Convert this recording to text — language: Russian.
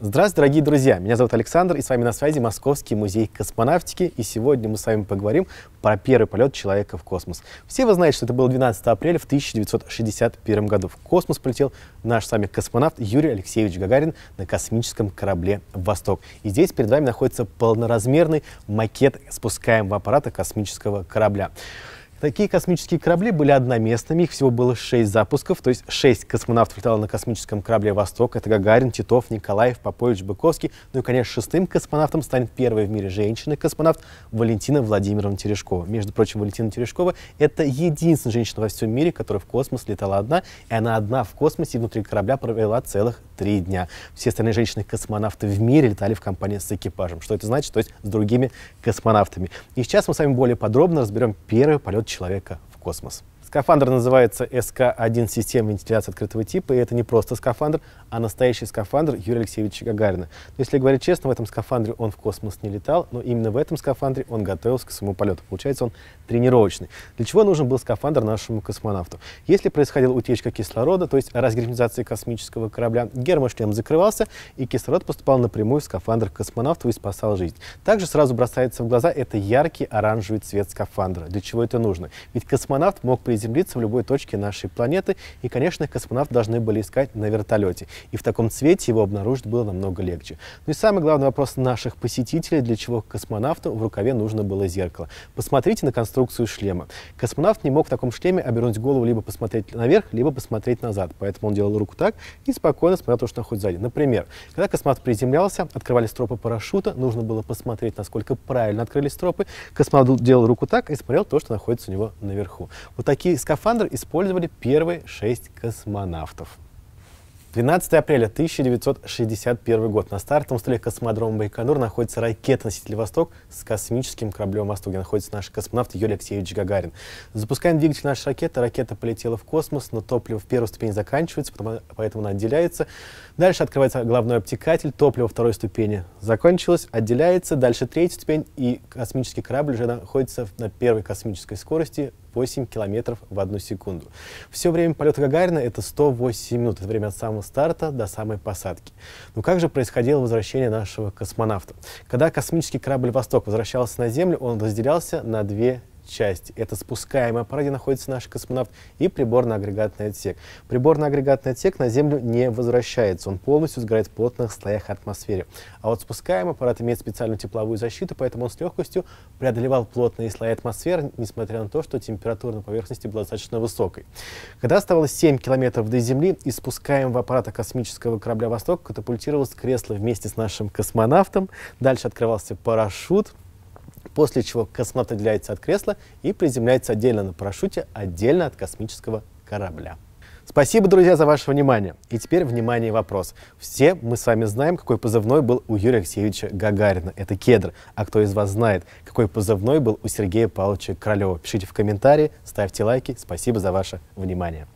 Здравствуйте, дорогие друзья! Меня зовут Александр, и с вами на связи Московский музей космонавтики. И сегодня мы с вами поговорим про первый полет человека в космос. Все вы знаете, что это было 12 апреля в 1961 году. В космос полетел наш с вами космонавт Юрий Алексеевич Гагарин на космическом корабле «Восток». И здесь перед вами находится полноразмерный макет спускаемого аппарата космического корабля. Такие космические корабли были одноместными, их всего было 6 запусков, то есть 6 космонавтов летало на космическом корабле «Восток». Это Гагарин, Титов, Николаев, Попович, Быковский. Ну и, конечно, шестым космонавтом станет первой в мире женщина-космонавт Валентина Владимировна Терешкова. Между прочим, Валентина Терешкова — это единственная женщина во всем мире, которая в космос летала одна, и она одна в космосе внутри корабля провела целых три дня. Все остальные женщины-космонавты в мире летали в компании с экипажем. Что это значит? То есть с другими космонавтами. И сейчас мы с вами более подробно разберем первый полет человека в космос. Скафандр называется СК-1 система вентиляции открытого типа, и это не просто скафандр, а настоящий скафандр Юрия Алексеевича Гагарина. Но если говорить честно, в этом скафандре он в космос не летал, но именно в этом скафандре он готовился к своему полету. Получается, он тренировочный. Для чего нужен был скафандр нашему космонавту? Если происходила утечка кислорода, то есть разгерметизация космического корабля, гермошлем закрывался, и кислород поступал напрямую в скафандр космонавта и спасал жизнь. Также сразу бросается в глаза это яркий оранжевый цвет скафандра. Для чего это нужно? Ведь космонавт мог приземлиться в любой точке нашей планеты, и, конечно, космонавт должны были искать на вертолете. И в таком цвете его обнаружить было намного легче. Ну и самый главный вопрос наших посетителей, для чего космонавту в рукаве нужно было зеркало. Посмотрите на конструкцию шлема. Космонавт не мог в таком шлеме обернуть голову либо посмотреть наверх, либо посмотреть назад. Поэтому он делал руку так и спокойно смотрел то, что находится сзади. Например, когда космонавт приземлялся, открывались стропы парашюта, нужно было посмотреть, насколько правильно открылись стропы. Космонавт делал руку так и смотрел то, что находится у него наверху. Вот такие скафандры использовали первые шесть космонавтов. 12 апреля 1961 год. На стартовом столе космодрома Байконур находится ракета-носитель «Восток» с космическим кораблем «Восток», где находится наш космонавт Юрий Алексеевич Гагарин. Запускаем двигатель нашей ракеты. Ракета полетела в космос, но топливо в первой ступени заканчивается, поэтому она отделяется. Дальше открывается главной обтекатель, топливо второй ступени закончилось, отделяется. Дальше третья ступень, и космический корабль уже находится на первой космической скорости 108 километров в одну секунду. Все время полета Гагарина это 108 минут. Это время от самого старта до самой посадки. Но как же происходило возвращение нашего космонавта? Когда космический корабль «Восток» возвращался на Землю, он разделялся на две часть. Это спускаемая пара, где находится наш космонавт, и приборно-агрегатный отсек. Приборно-агрегатный отсек на Землю не возвращается, он полностью сгорает в плотных слоях атмосферы. А вот спускаемый аппарат имеет специальную тепловую защиту, поэтому он с легкостью преодолевал плотные слои атмосферы, несмотря на то, что температура на поверхности была достаточно высокой. Когда оставалось 7 километров до Земли, из спускаемого аппарата космического корабля «Восток» катапультировалось кресло вместе с нашим космонавтом. Дальше открывался парашют после чего космонавт отделяется от кресла и приземляется отдельно на парашюте, отдельно от космического корабля. Спасибо, друзья, за ваше внимание. И теперь, внимание, вопрос. Все мы с вами знаем, какой позывной был у Юрия Алексеевича Гагарина. Это кедр. А кто из вас знает, какой позывной был у Сергея Павловича Королева? Пишите в комментарии, ставьте лайки. Спасибо за ваше внимание.